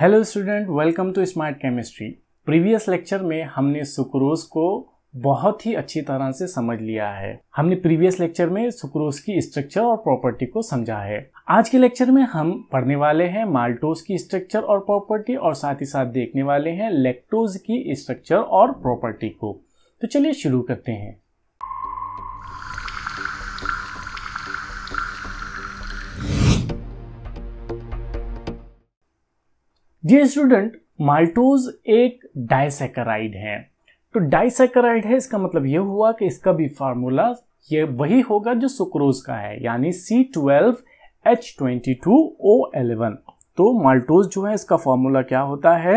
hello student welcome to smart chemistry previous lecture में हमने sucrose को बहुत ही अच्छी तरह से समझ लिया है हमने प्रीवियस लेक्चर में सुक्रोज की स्ट्रक्चर और प्रॉपर्टी को समझा है आज के लेक्चर में हम पढ़ने वाले हैं माल्टोज की स्ट्रक्चर और प्रॉपर्टी और साथ ही साथ देखने वाले हैं लेक्टोज की स्ट्रक्चर और प्रॉपर्टी को तो चलिए शुरू करते हैं डियर स्टूडेंट माल्टोज एक डाइसेकराइड है तो डाइसेकराइड है इसका मतलब यह हुआ कि इसका भी फार्मूला ये वही होगा जो सुक्रोज का है यानी C twelve H twenty two O eleven तो माल्टोज जो है इसका फॉर्मूला क्या होता है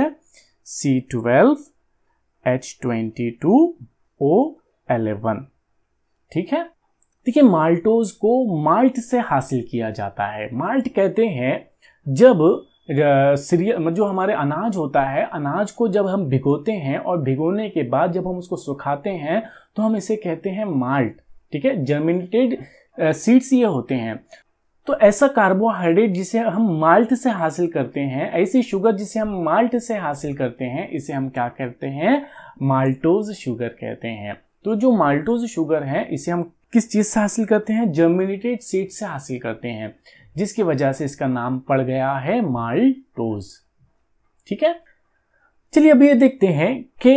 C twelve H twenty two O eleven ठीक है देखिए माल्टोज को माल्ट से हासिल किया जाता है माल्ट कहते हैं जब जो हमारे अनाज होता है अनाज को जब हम भिगोते हैं और भिगोने के बाद जब हम उसको सुखाते हैं तो हम इसे कहते हैं माल्ट ठीक है जर्मिनेटेड सीड्स ये होते हैं तो ऐसा कार्बोहाइड्रेट जिसे हम माल्ट से हासिल करते हैं ऐसी शुगर जिसे हम माल्ट से हासिल करते हैं इसे हम क्या कहते हैं माल्टोज शुगर कहते हैं तो जो माल्टोज शुगर है इसे हम किस चीज़ से हासिल करते हैं जर्मिनेटेड सीड से हासिल करते हैं जिसकी वजह से इसका नाम पड़ गया है माल्टोज ठीक है चलिए अब ये देखते हैं कि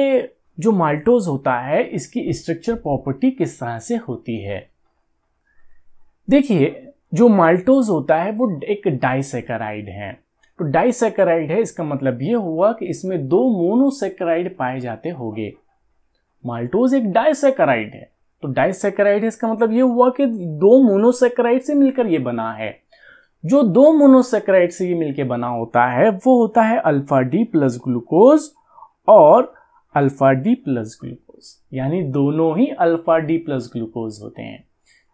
जो माल्टोज होता है इसकी स्ट्रक्चर प्रॉपर्टी किस तरह से होती है देखिए जो माल्टोज होता है वो एक डाइसेकराइड है तो डाइसेकराइड है इसका मतलब ये हुआ कि इसमें दो मोनोसेकराइड पाए जाते होंगे माल्टोज एक डाइसेकराइड है तो डाइसेकराइड इसका मतलब ये हुआ कि दो मोनोसेकराइड से मिलकर ये बना है जो दो मोनोसेक्राइड से ये मिलके बना होता है वो होता है अल्फा डी प्लस ग्लूकोज और अल्फा डी प्लस ग्लूकोज यानी दोनों ही अल्फा डी प्लस ग्लूकोज होते हैं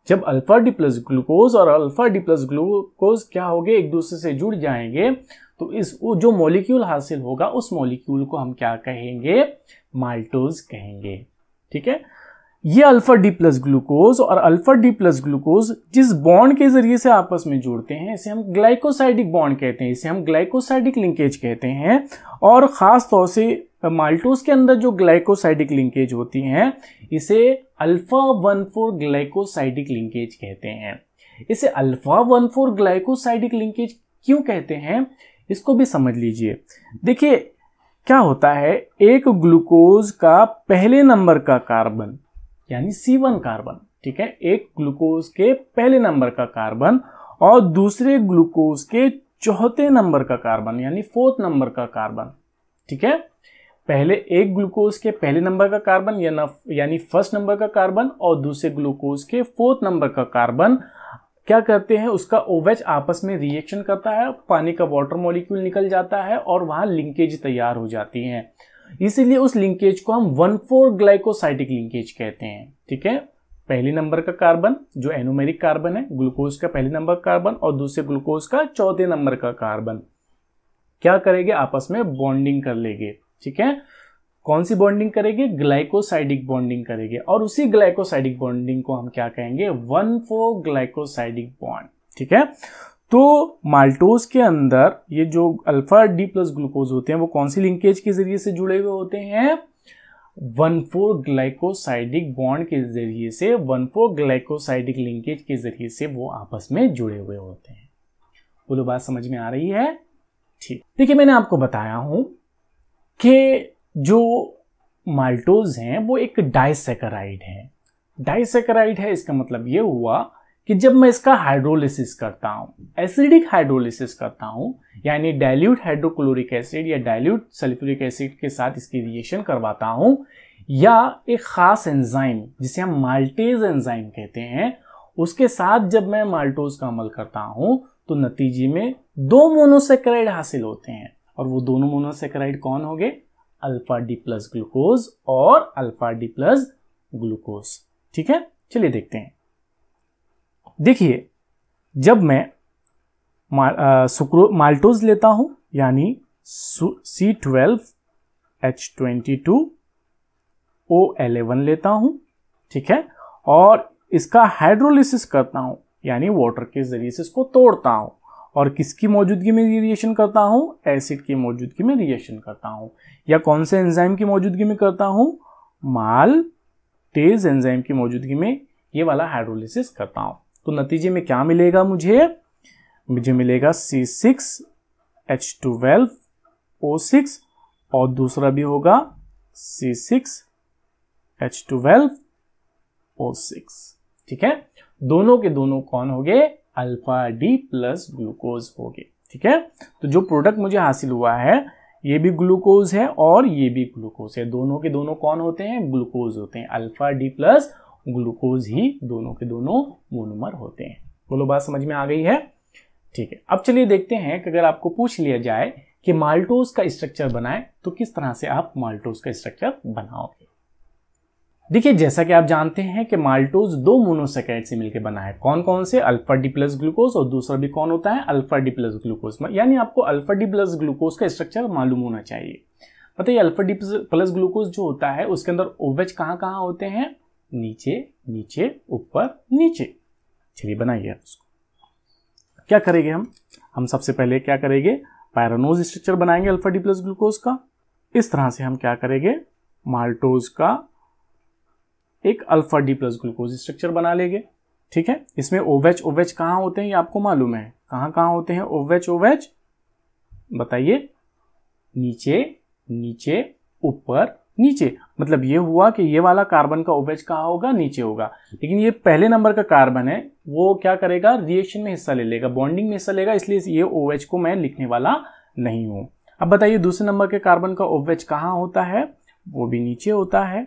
जब अल्फा डी प्लस ग्लूकोज और अल्फा डी प्लस ग्लूकोज क्या हो गए एक दूसरे से जुड़ जाएंगे तो इस वो जो मॉलिक्यूल हासिल होगा उस मॉलिक्यूल को हम क्या कहेंगे माल्टोज कहेंगे ठीक है ये अल्फा डी प्लस ग्लूकोज और अल्फा डी प्लस ग्लूकोज जिस बॉन्ड के जरिए से आपस में जुड़ते हैं इसे हम ग्लाइकोसाइडिक बॉन्ड कहते हैं इसे हम ग्लाइकोसाइडिक लिंकेज कहते हैं और ख़ास तौर से माल्टोस के अंदर जो ग्लाइकोसाइडिक लिंकेज होती हैं इसे alpha one four glycosidic linkage कहते हैं इसे alpha one four glycosidic linkage क्यों कहते हैं इसको भी समझ लीजिए देखिए क्या होता है एक ग्लूकोज का पहले नंबर का कार्बन यानी सी कार्बन ठीक है एक ग्लूकोज के पहले नंबर का कार्बन और दूसरे ग्लूकोज के चौथे नंबर का कार्बन यानी फोर्थ नंबर का कार्बन ठीक है पहले एक ग्लूकोज के पहले नंबर का कार्बन यानी फर्स्ट नंबर का कार्बन और दूसरे ग्लूकोज के फोर्थ नंबर का कार्बन क्या करते हैं उसका ओवेच आपस में रिएक्शन करता है पानी का वाटर मॉलिक्यूल निकल जाता है और वहां लिंकेज तैयार हो जाती है इसीलिए उस लिंकेज को हम वन फोर ग्लाइकोसाइटिक लिंकेज कहते हैं ठीक है पहले नंबर का कार्बन जो एनोमेरिक कार्बन है ग्लूकोज का पहले नंबर कार्बन और दूसरे ग्लूकोज का चौथे नंबर का कार्बन क्या करेंगे आपस में बॉन्डिंग कर लेंगे ठीक है कौन सी बॉन्डिंग करेंगे ग्लाइकोसाइडिक बॉन्डिंग करेंगे और उसी ग्लाइकोसाइडिक बॉन्डिंग को हम क्या कहेंगे वन फोर ग्लाइकोसाइडिक बॉन्ड ठीक है तो माल्टोज के अंदर ये जो अल्फा डी प्लस ग्लूकोज होते हैं वो कौन सी लिंकेज के जरिए से जुड़े हुए होते हैं वन फोर ग्लाइकोसाइडिक बॉन्ड के जरिए से वन फोर ग्लाइकोसाइडिक लिंकेज के जरिए से वो आपस में जुड़े हुए होते हैं बोलो बात समझ में आ रही है ठीक देखिए मैंने आपको बताया हूं कि जो माल्टोज हैं वो एक डाइसेकराइड है डाइसेकराइड है इसका मतलब ये हुआ कि जब मैं इसका हाइड्रोलिसिस करता हूँ एसिडिक हाइड्रोलिसिस करता हूँ यानी डाइल्यूट हाइड्रोक्लोरिक एसिड या डाइल्यूट सल्फ्यूरिक एसिड के साथ इसकी रिएक्शन करवाता हूँ या एक खास एंजाइम जिसे हम माल्टेज एंजाइम कहते हैं उसके साथ जब मैं माल्टोज का अमल करता हूँ तो नतीजे में दो मोनोसेक्राइड हासिल होते हैं और वो दोनों मोनोसेक्राइड कौन हो गए अल्फा डी प्लस ग्लूकोज और अल्फा डी प्लस ग्लूकोज ठीक है चलिए देखते हैं देखिए जब मैं सुक्रो माल्टोज लेता हूं यानी C twelve H twenty two O eleven लेता हूं ठीक है और इसका हाइड्रोलिसिस करता हूं यानी वाटर के जरिए से इसको तोड़ता हूं और किसकी मौजूदगी में रिएक्शन करता हूं एसिड की मौजूदगी में रिएक्शन करता हूं या कौन से एंजाइम की मौजूदगी में करता हूं माल तेज एंजाइम की मौजूदगी में ये वाला हाइड्रोलिसिस करता हूं तो नतीजे में क्या मिलेगा मुझे मुझे मिलेगा C six H twelve O six और दूसरा भी होगा C six H twelve O six ठीक है दोनों के दोनों कौन हो गए अल्फा डी प्लस ग्लूकोज हो गए ठीक है तो जो प्रोडक्ट मुझे हासिल हुआ है ये भी ग्लूकोज है और ये भी ग्लूकोज है दोनों के दोनों कौन होते हैं ग्लूकोज होते हैं अल्फा डी प्लस ग्लूकोज ही दोनों के दोनों मोनोमर होते हैं बोलो बात समझ में आ गई है ठीक है अब चलिए देखते हैं कि अगर आपको पूछ लिया जाए कि माल्टोज का स्ट्रक्चर बनाए तो किस तरह से आप माल्टोज का स्ट्रक्चर बनाओगे देखिए जैसा कि आप जानते हैं कि माल्टोज दो मोनोसेकेट से मिलकर बना है कौन कौन से अल्फा डी प्लस ग्लूकोज और दूसरा भी कौन होता है अल्फा डी प्लस ग्लूकोज यानी आपको अल्फा डी प्लस ग्लूकोज का स्ट्रक्चर मालूम होना चाहिए बताइए अल्फा डी प्लस ग्लूकोज जो होता है उसके अंदर ओवेज कहाँ कहाँ होते हैं नीचे नीचे ऊपर नीचे चलिए बनाइए उसको क्या करेंगे हम हम सबसे पहले क्या करेंगे पैरानोज स्ट्रक्चर बनाएंगे अल्फा डी प्लस ग्लूकोज का इस तरह से हम क्या करेंगे माल्टोज का एक alpha D plus glucose structure बना लेंगे ठीक है इसमें ओवेच ओवेच कहाँ होते हैं ये आपको मालूम है कहाँ कहाँ होते हैं ओवेच ओवेच बताइए नीचे नीचे ऊपर नीचे मतलब ये हुआ कि ये वाला कार्बन का ओवेज कहाँ होगा नीचे होगा लेकिन ये पहले नंबर का कार्बन है वो क्या करेगा रिएक्शन में हिस्सा ले लेगा बॉन्डिंग में हिस्सा लेगा इसलिए ये ओवेज को मैं लिखने वाला नहीं हूँ अब बताइए दूसरे नंबर के कार्बन का ओवेज कहाँ होता है वो भी नीचे होता है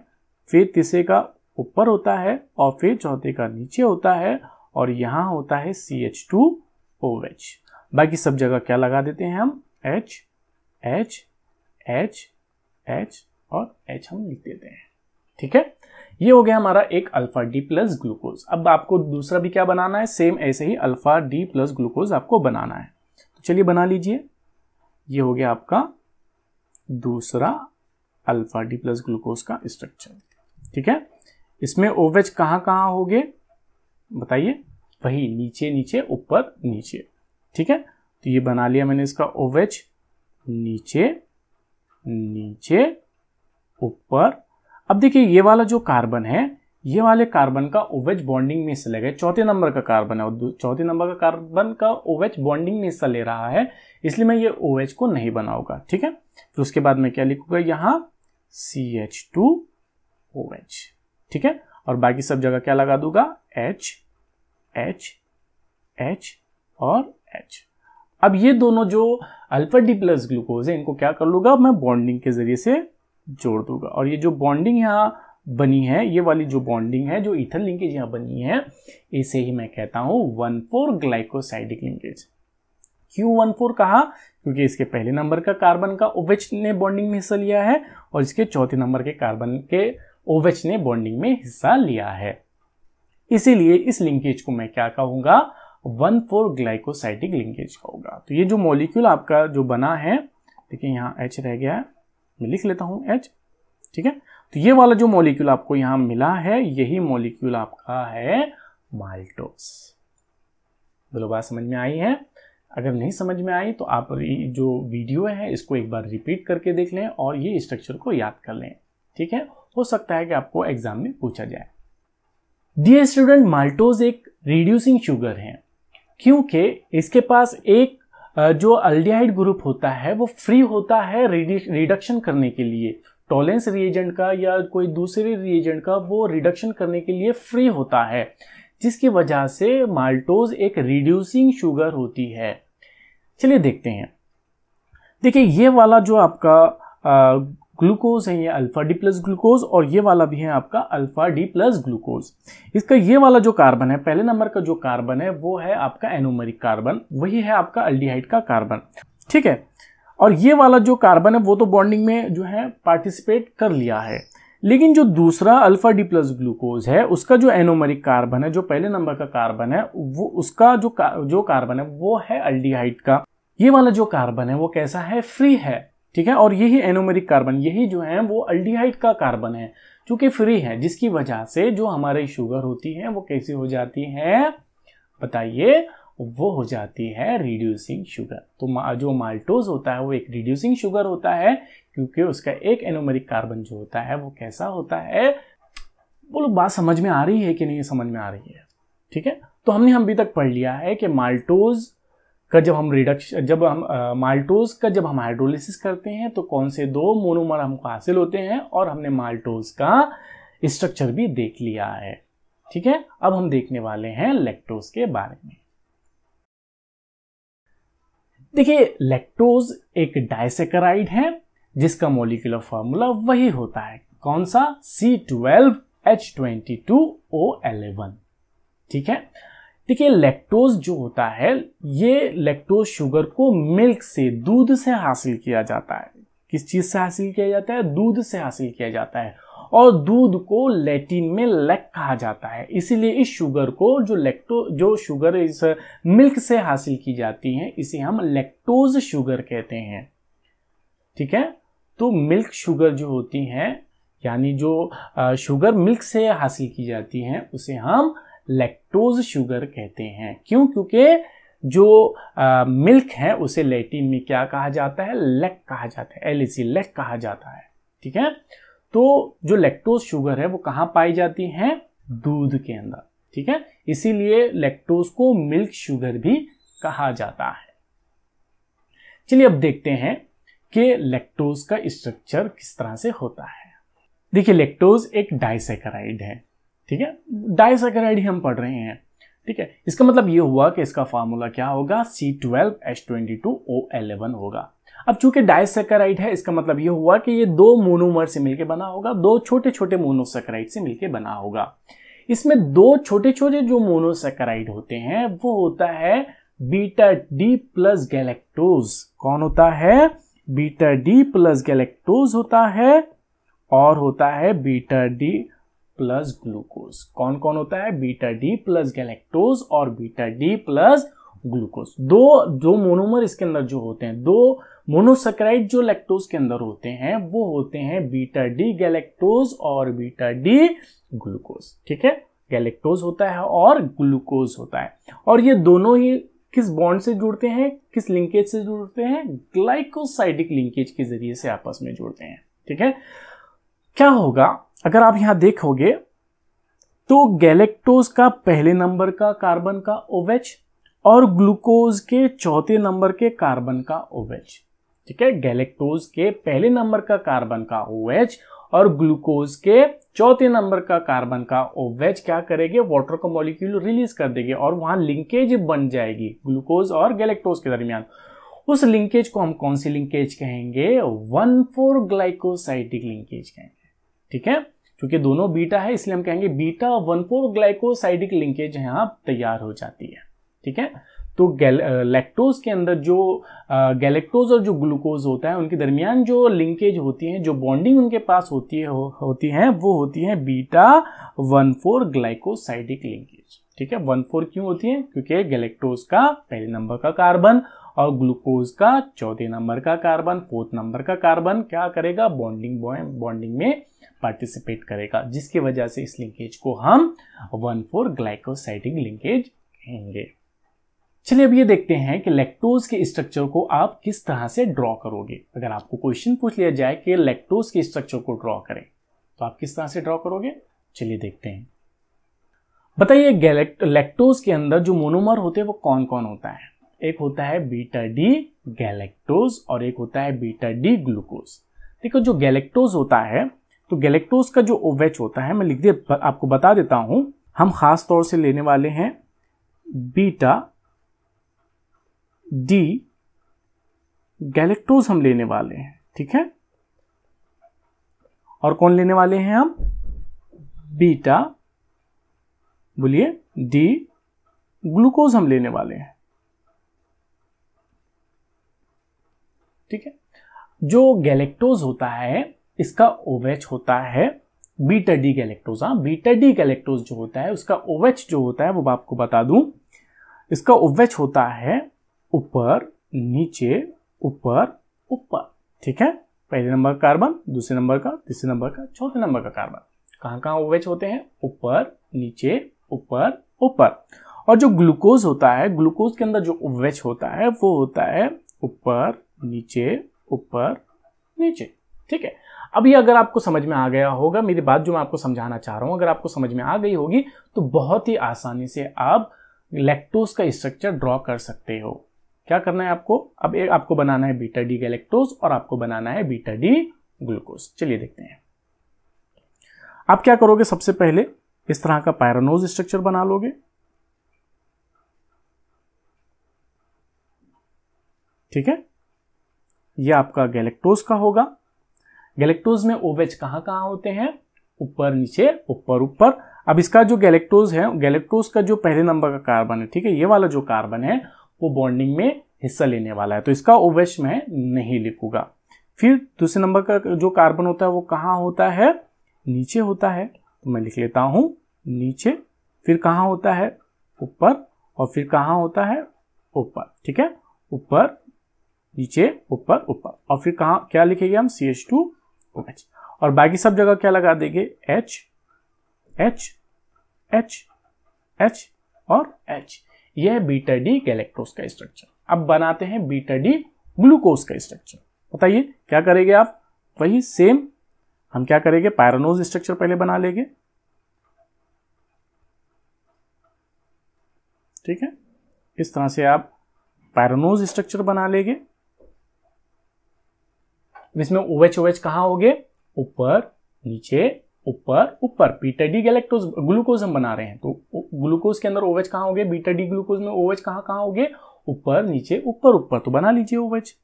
फिर तीसरे का ऊपर होता है और फिर चौथे का नीचे होता है और यहाँ होता है सी एच टू ओ बाकी सब जगह क्या लगा देते हैं हम एच एच एच एच और एच हम लिख देते हैं ठीक है ये हो गया हमारा एक अल्फा डी प्लस ग्लूकोज अब आपको दूसरा भी क्या बनाना है सेम ऐसे ही अल्फा डी प्लस ग्लूकोज आपको बनाना है तो चलिए बना लीजिए ये हो गया आपका दूसरा अल्फा डी प्लस ग्लूकोज का स्ट्रक्चर ठीक है इसमें ओवेज कहाँ कहाँ हो गए बताइए वही नीचे नीचे ऊपर नीचे ठीक है तो ये बना लिया मैंने इसका ओवेज नीचे नीचे ऊपर अब देखिए ये वाला जो कार्बन है ये वाले कार्बन का ओवेज बॉन्डिंग में हिस्सा ले चौथे नंबर का कार्बन है और चौथे नंबर का कार्बन का ओवेज बॉन्डिंग में हिस्सा ले रहा है इसलिए मैं ये ओवेज को नहीं बनाऊंगा ठीक है तो उसके बाद मैं क्या लिखूंगा यहाँ C H two O H ठीक है और बाकी सब जगह क्या लगा दूंगा एच एच एच और एच अब ये दोनों जो अल्फा डी प्लस ग्लूकोज है इनको क्या कर लूंगा मैं बॉन्डिंग के जरिए से जोड़ दूंगा और ये जो बॉन्डिंग यहाँ बनी है ये वाली जो बॉन्डिंग है जो इथन लिंकेज यहाँ बनी है इसे ही मैं कहता हूँ वन फोर ग्लाइकोसाइडिक लिंकेज क्यू वन फोर कहा क्योंकि इसके पहले नंबर का कार्बन का ओवेच ने बॉन्डिंग में हिस्सा लिया है और इसके चौथे नंबर के कार्बन के ओवेच ने बॉन्डिंग में हिस्सा लिया है इसीलिए इस लिंकेज को मैं क्या कहूंगा वन फोर ग्लाइकोसाइटिक लिंकेज कहूंगा तो ये जो मॉलिक्यूल आपका जो बना है देखिए यहाँ एच रह गया है मैं लिख लेता हूं एच ठीक है तो ये वाला जो मॉलिक्यूल आपको यहां मिला है यही मॉलिक्यूल आपका है माल्टोस बोलो बात समझ में आई है अगर नहीं समझ में आई तो आप जो वीडियो है इसको एक बार रिपीट करके देख लें और ये स्ट्रक्चर को याद कर लें ठीक है हो सकता है कि आपको एग्जाम में पूछा जाए डी स्टूडेंट माल्टोज एक रिड्यूसिंग शुगर है क्योंकि इसके पास एक जो अल्डियाइड ग्रुप होता है वो फ्री होता है रिडक्शन करने के लिए टॉलेंस रिएजेंट का या कोई दूसरे रिएजेंट का वो रिडक्शन करने के लिए फ्री होता है जिसकी वजह से माल्टोज एक रिड्यूसिंग शुगर होती है चलिए देखते हैं देखिए ये वाला जो आपका ग्लूकोज है ये अल्फा डी प्लस ग्लूकोज और ये वाला भी है आपका अल्फा डी प्लस ग्लूकोज इसका ये वाला जो कार्बन है पहले नंबर का जो कार्बन है वो है आपका एनोमरिक कार्बन वही है आपका अल्डीहाइड का कार्बन ठीक है और ये वाला जो कार्बन है वो तो बॉन्डिंग में जो है पार्टिसिपेट कर लिया है लेकिन जो दूसरा अल्फा डी प्लस ग्लूकोज है उसका जो एनोमरिक कार्बन है जो पहले नंबर का कार्बन है वो उसका जो जो कार्बन है वो है अल्डीहाइड का ये वाला जो कार्बन है वो कैसा है फ्री है ठीक है और यही एनोमेरिक कार्बन यही जो है वो अल्डिहाइड का कार्बन है चूंकि फ्री है जिसकी वजह से जो हमारी शुगर होती है वो कैसी हो जाती है बताइए वो हो जाती है रिड्यूसिंग शुगर तो जो माल्टोज होता है वो एक रिड्यूसिंग शुगर होता है क्योंकि उसका एक एनोमेरिक कार्बन जो होता है वो कैसा होता है बोलो बात समझ में आ रही है कि नहीं समझ में आ रही है ठीक है तो हमने हम अभी तक पढ़ लिया है कि माल्टोज का जब हम रिडक्शन जब हम माल्टोज का जब हम हाइड्रोलिसिस करते हैं तो कौन से दो मोनोमर हमको हासिल होते हैं और हमने माल्टोज का स्ट्रक्चर भी देख लिया है ठीक है अब हम देखने वाले हैं लेक्टोज के बारे में देखिए लेक्टोज एक डायसेकराइड है जिसका मोलिकुलर फॉर्मूला वही होता है कौन सा C twelve H twenty two O eleven ठीक है देखिए लेक्टोज जो होता है ये लेक्टोज शुगर को मिल्क से दूध से हासिल किया जाता है किस चीज़ से हासिल किया जाता है दूध से हासिल किया जाता है और दूध को लैटिन में लेक कहा जाता है इसीलिए इस शुगर को जो लेक्टो जो शुगर इस मिल्क से हासिल की जाती है इसे हम लेक्टोज शुगर कहते हैं ठीक है तो मिल्क शुगर जो होती है यानी जो शुगर मिल्क से हासिल की जाती है उसे हम लैक्टोज शुगर कहते हैं क्यों क्योंकि जो आ, मिल्क है उसे लैटिन में क्या कहा जाता है लेक कहा जाता है एलिसी लेक कहा जाता है ठीक है तो जो लैक्टोज शुगर है वो कहाँ पाई जाती है दूध के अंदर ठीक है इसीलिए लैक्टोज को मिल्क शुगर भी कहा जाता है चलिए अब देखते हैं कि लैक्टोज का स्ट्रक्चर किस तरह से होता है देखिए लैक्टोज एक डाइसेकराइड है ठीक है डाइसेकेराइड ही हम पढ़ रहे हैं ठीक है इसका मतलब ये हुआ कि इसका फार्मूला क्या होगा C twelve H twenty two O eleven होगा अब चूंकि डाइसेकेराइड है इसका मतलब ये हुआ कि ये दो मोनोमर से मिलकर बना होगा दो छोटे छोटे मोनोसेकेराइड से मिलकर बना होगा इसमें दो छोटे छोटे जो मोनोसेकेराइड होते हैं वो होता है बीटा डी प्लस गैलेक्टोज कौन होता है बीटा डी प्लस गैलेक्टोज होता है और होता है बीटा डी प्लस ग्लूकोज कौन कौन होता है बीटा डी प्लस गैलेक्टोज और बीटा डी प्लस ग्लूकोज दो दो मोनोमर इसके अंदर जो होते हैं दो मोनोसक्राइड जो लैक्टोज के अंदर होते हैं वो होते हैं बीटा डी गैलेक्टोज और बीटा डी ग्लूकोज ठीक है गैलेक्टोज होता है और ग्लूकोज होता है और ये दोनों ही किस बॉन्ड से जुड़ते हैं किस लिंकेज से जुड़ते हैं ग्लाइकोसाइडिक लिंकेज के जरिए से आपस में जुड़ते हैं ठीक है क्या होगा अगर आप यहां देखोगे तो गैलेक्टोज का पहले नंबर का कार्बन का ओवेच और ग्लूकोज के चौथे नंबर के कार्बन का ओवेच ठीक है गैलेक्टोज के पहले नंबर का कार्बन का ओवेच और ग्लूकोज के चौथे नंबर का कार्बन का ओवेच क्या करेंगे वाटर का मॉलिक्यूल रिलीज कर देंगे और वहां लिंकेज बन जाएगी ग्लूकोज और गैलेक्टोज के दरमियान उस लिंकेज को हम कौन सी लिंकेज कहेंगे वन फोर ग्लाइकोसाइटिक लिंकेज कहेंगे ठीक है क्योंकि दोनों बीटा है इसलिए हम कहेंगे beta one four glycosidic linkage यहां तैयार हो जाती है ठीक है तो लैक्टोज के अंदर जो गैलेक्टोज और जो ग्लूकोज होता है उनके दरमियान जो लिंकेज होती है जो बॉन्डिंग उनके पास होती है हो, होती है वो होती है beta one four glycosidic linkage ठीक है वन फोर क्यों होती है क्योंकि गैलेक्टोज का पहले नंबर का कार्बन और ग्लूकोज का चौथे नंबर का कार्बन फोर्थ नंबर का कार्बन क्या करेगा बॉन्डिंग बॉन्डिंग में पार्टिसिपेट करेगा जिसकी वजह से इस लिंकेज को हम वन फोर ग्लाइकोसाइटिंग लिंकेज कहेंगे चलिए अब ये देखते हैं कि लेक्टोज के स्ट्रक्चर को आप किस तरह से ड्रॉ करोगे अगर आपको क्वेश्चन पूछ लिया जाए कि लेक्टोज के स्ट्रक्चर को ड्रॉ करें तो आप किस तरह से ड्रॉ करोगे चलिए देखते हैं बताइए लेक्टोज के अंदर जो मोनोमर होते हैं वो कौन कौन होता है एक होता है बीटा डी गैलेक्टोज और एक होता है बीटा डी ग्लूकोज देखो जो गैलेक्टोज होता है तो गैलेक्टोज का जो ओवेच होता है मैं लिख दे आपको बता देता हूं हम खास तौर से लेने वाले हैं बीटा डी गैलेक्टोज हम लेने वाले हैं ठीक है और कौन लेने वाले हैं हम बीटा बोलिए डी ग्लूकोज हम लेने वाले हैं ठीक है जो गैलेक्टोज होता है इसका ओवेच होता है बीटा डी गैलेक्टोज हाँ बीटा डी गैलेक्टोज जो होता है उसका ओवेच जो होता है वो आपको बता दूं इसका ओवेच होता है ऊपर नीचे ऊपर ऊपर ठीक है पहले नंबर का कार्बन दूसरे नंबर का तीसरे नंबर का चौथे नंबर का कार्बन कहाँ कहाँ ओवेच होते हैं ऊपर नीचे ऊपर ऊपर और जो ग्लूकोज होता है ग्लूकोज के अंदर जो ओवेच होता है वो होता है ऊपर नीचे ऊपर नीचे ठीक है अभी अगर आपको समझ में आ गया होगा मेरी बात जो मैं आपको समझाना चाह रहा हूँ अगर आपको समझ में आ गई होगी तो बहुत ही आसानी से आप लेक्टोज का स्ट्रक्चर ड्रॉ कर सकते हो क्या करना है आपको अब एक आपको बनाना है बीटा डी गैलेक्टोज और आपको बनाना है बीटा डी ग्लूकोज चलिए देखते हैं आप क्या करोगे सबसे पहले इस तरह का पैरानोज स्ट्रक्चर बना लोगे ठीक है ये आपका गैलेक्टोज का होगा गैलेक्टोज में ओवेज कहाँ कहाँ होते हैं ऊपर नीचे ऊपर ऊपर अब इसका जो गैलेक्टोज है गैलेक्टोज का जो पहले नंबर का कार्बन है ठीक है ये वाला जो कार्बन है वो बॉन्डिंग में हिस्सा लेने वाला है तो इसका ओवेज मैं नहीं लिखूंगा फिर दूसरे नंबर का जो कार्बन होता है वो कहाँ होता है नीचे होता है तो मैं लिख लेता हूँ नीचे फिर कहाँ होता है ऊपर और फिर कहाँ होता है ऊपर ठीक है ऊपर नीचे ऊपर ऊपर और फिर कहा क्या लिखेंगे हम सी एच टू एच और बाकी सब जगह क्या लगा देंगे एच एच एच एच और एच यह बीटा डी गैलेक्ट्रोज का स्ट्रक्चर अब बनाते हैं बीटा डी ग्लूकोज का स्ट्रक्चर बताइए क्या करेंगे आप वही सेम हम क्या करेंगे पायरानोज स्ट्रक्चर पहले बना लेंगे ठीक है इस तरह से आप पैरानोज स्ट्रक्चर बना लेंगे अब इसमें ओवेच ओवेच कहाँ हो गए ऊपर नीचे ऊपर ऊपर बीटा डी गैलेक्टोज ग्लूकोज हम बना रहे हैं तो ग्लूकोज के अंदर ओवेच कहाँ हो गए बीटा डी ग्लूकोज में ओवेच कहाँ कहाँ हो गए ऊपर नीचे ऊपर ऊपर तो बना लीजिए ओवेच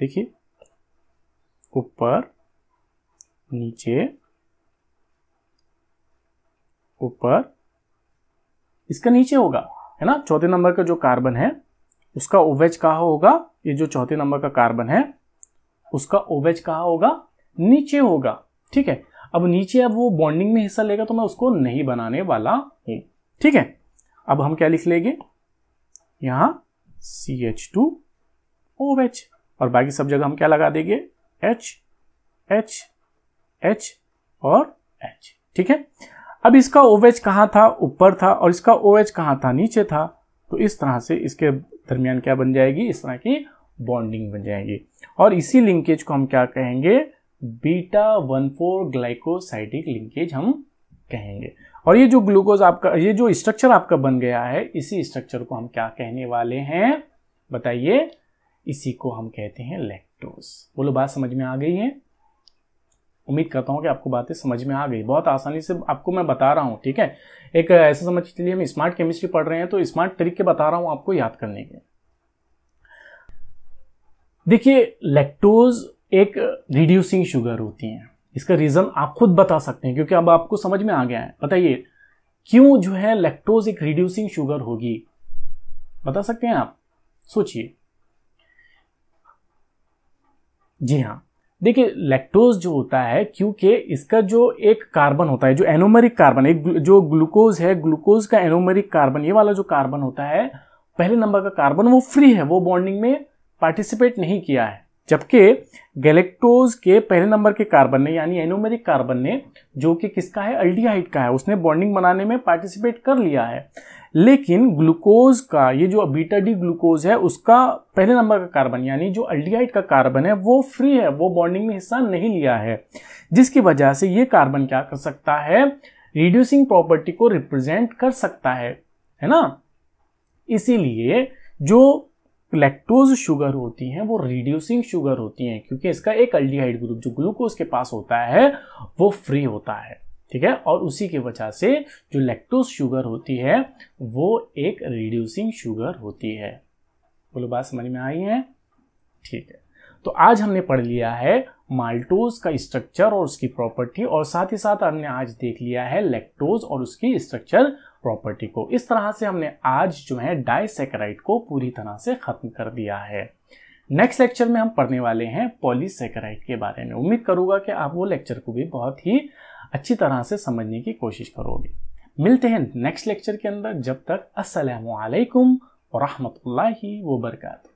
देखिए ऊपर नीचे ऊपर इसका नीचे होगा है ना चौथे नंबर का जो कार्बन है उसका ओवेज कहा होगा ये जो चौथे नंबर का कार्बन है उसका ओवेज कहाँ होगा नीचे होगा ठीक है अब नीचे अब वो बॉन्डिंग में हिस्सा लेगा तो मैं उसको नहीं बनाने वाला हूं ठीक है अब हम क्या लिख लेंगे यहां C H two O H और बाकी सब जगह हम क्या लगा देंगे एच एच एच और एच ठीक है अब इसका ओवेच कहां था ऊपर था और इसका ओवेच कहां था नीचे था तो इस तरह से इसके दरमियान क्या बन जाएगी इस तरह की बॉन्डिंग बन जाएंगे और इसी लिंकेज को हम क्या कहेंगे beta one four glycosidic linkage हम कहेंगे और ये जो ग्लूकोज आपका ये जो स्ट्रक्चर आपका बन गया है इसी स्ट्रक्चर को हम क्या कहने वाले हैं बताइए इसी को हम कहते हैं लैक्टोज बोलो बात समझ में आ गई है उम्मीद करता हूँ कि आपको बातें समझ में आ गई बहुत आसानी से आपको मैं बता रहा हूँ ठीक है एक ऐसा समझ के लिए हम स्मार्ट केमिस्ट्री पढ़ रहे हैं तो स्मार्ट तरीके बता रहा हूँ आपको याद करने के देखिए लेक्टोज एक रिड्यूसिंग शुगर होती है इसका रीज़न आप खुद बता सकते हैं क्योंकि अब आपको समझ में आ गया है बताइए क्यों जो है लेक्टोज एक रिड्यूसिंग शुगर होगी बता सकते हैं आप सोचिए जी हाँ देखिए लेक्टोज जो होता है क्योंकि इसका जो एक कार्बन होता है जो एनोमरिक कार्बन एक जो ग्लूकोज है ग्लूकोज का एनोमरिक कार्बन ये वाला जो कार्बन होता है पहले नंबर का कार्बन वो फ्री है वो बॉन्डिंग में पार्टिसिपेट नहीं किया है जबकि गैलेक्टोज के पहले नंबर के कार्बन ने यानी एनोमेरिक कार्बन ने जो कि किसका है अल्डीहाइड का है उसने बॉन्डिंग बनाने में पार्टिसिपेट कर लिया है लेकिन ग्लूकोज का ये जो बीटा डी ग्लूकोज है उसका पहले नंबर का कार्बन यानी जो अल्डीहाइड का कार्बन है वो फ्री है वो बॉन्डिंग में हिस्सा नहीं लिया है जिसकी वजह से ये कार्बन क्या कर सकता है रिड्यूसिंग प्रॉपर्टी को रिप्रेजेंट कर सकता है है ना इसीलिए जो लैक्टोज शुगर होती हैं वो रिड्यूसिंग शुगर होती हैं क्योंकि इसका एक अल्डिहाइड ग्रुप जो ग्लूकोज के पास होता है वो फ्री होता है ठीक है और उसी की वजह से जो लैक्टोज शुगर होती है वो एक रिड्यूसिंग शुगर होती है बोलो बात समझ में आई है ठीक है तो आज हमने पढ़ लिया है माल्टोज का स्ट्रक्चर और उसकी प्रॉपर्टी और साथ ही साथ हमने आज देख लिया है लैक्टोज और उसकी स्ट्रक्चर प्रॉपर्टी को इस तरह से हमने आज जो है डाइसेकेराइड को पूरी तरह से खत्म कर दिया है नेक्स्ट लेक्चर में हम पढ़ने वाले हैं पॉलीसेकेराइड के बारे में उम्मीद करूंगा कि आप वो लेक्चर को भी बहुत ही अच्छी तरह से समझने की कोशिश करोगे मिलते हैं नेक्स्ट लेक्चर के अंदर जब तक असलकम लाही वरकत